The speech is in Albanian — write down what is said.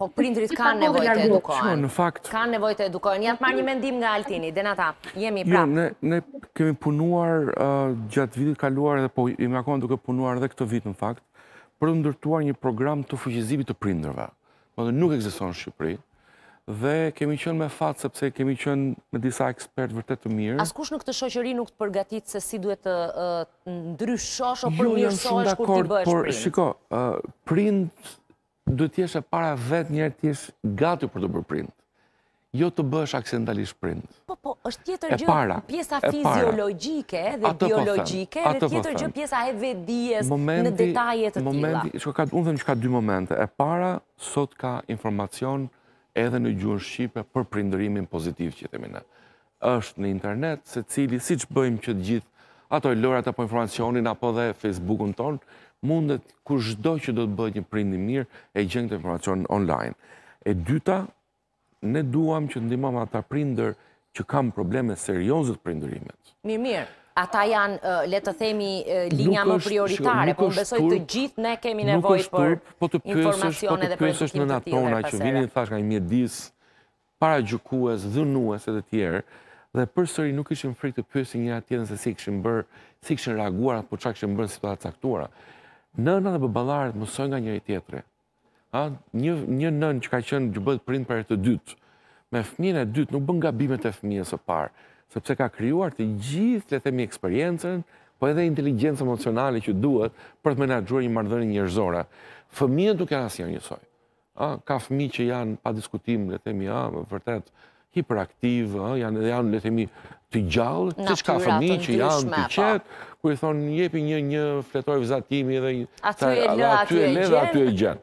Po prindrit kanë nevojë të edukohen. Në fakt kanë nevojë të edukohen. Ja të marr një mendim nga Altini. Denata, jemi jo, prapë. Ne ne kemi punuar uh, gjatë vitit kaluar edhe po i mëkon duke punuar edhe këtë vit në fakt për të ndërtuar një program të fuqizimit të prindërve. Do të nuk ekziston në Shqipëri dhe kemi qenë me fat sepse kemi qenë me disa ekspertë vërtet të mirë. Askush në këtë shoqëri nuk të përgatit se si duhet të uh, ndryshosh jo, apo mirësohesh kur ti bësh. por shiko, uh, prind du t'jesh e para vet njerë t'jesh gati për të bërë print. Jo të bësh aksendalisht print. Po, po, është tjetër gjë pjesa fiziologike dhe po biologike, dhe po tjetër gjë pjesa e vedijes në detajet të tila. Unë dhe më që ka dy momente. E para, sot ka informacion edhe në gjurë Shqipe për prindërimin pozitiv që të minë. është në internet, se cili, si që bëjmë që gjithë ato e lorat apo informacionin, apo dhe Facebook-un ton, mundet ku që do të bëjt një prindi mirë e gjengë të informacionin online. E dyta, ne duham që të ndimam ata prinder që kam probleme seriozët prindërimet. Mi mirë. Ata janë, letë të themi, linja më prioritare, po më besoj të gjithë ne kemi nevoj për po po informacione dhe për informacione dhe për informacione dhe për informacione dhe për informacione dhe për informacione dhe për informacione dhe për dhe për sëri nuk ishim frikë të pysi një atë se si këshim bërë, si këshim reaguar, apo qa këshim bërë në situatë caktuara. Nëna dhe bëbalarët mësoj nga njëri tjetëre. Një nën që ka qënë që bëdë prind për e të dytë, me fëmijën e dytë nuk bën nga bimet e fëmijës së parë, sepse ka kryuar të gjithë, le temi, eksperiencen, po edhe inteligencë emocionale që duhet për të menagjur një mardhënë njërzora. Fëmijën duke asë janë njësoj. Ka fëmijë që janë pa diskutim, le themi, vërtet, hiperaktiv, janë edhe janë letemi të gjallë, të qka fëmi që janë të po. qetë, ku i thonë njepi një fletoj vëzatimi dhe... Aty e lë, aty e gjenë.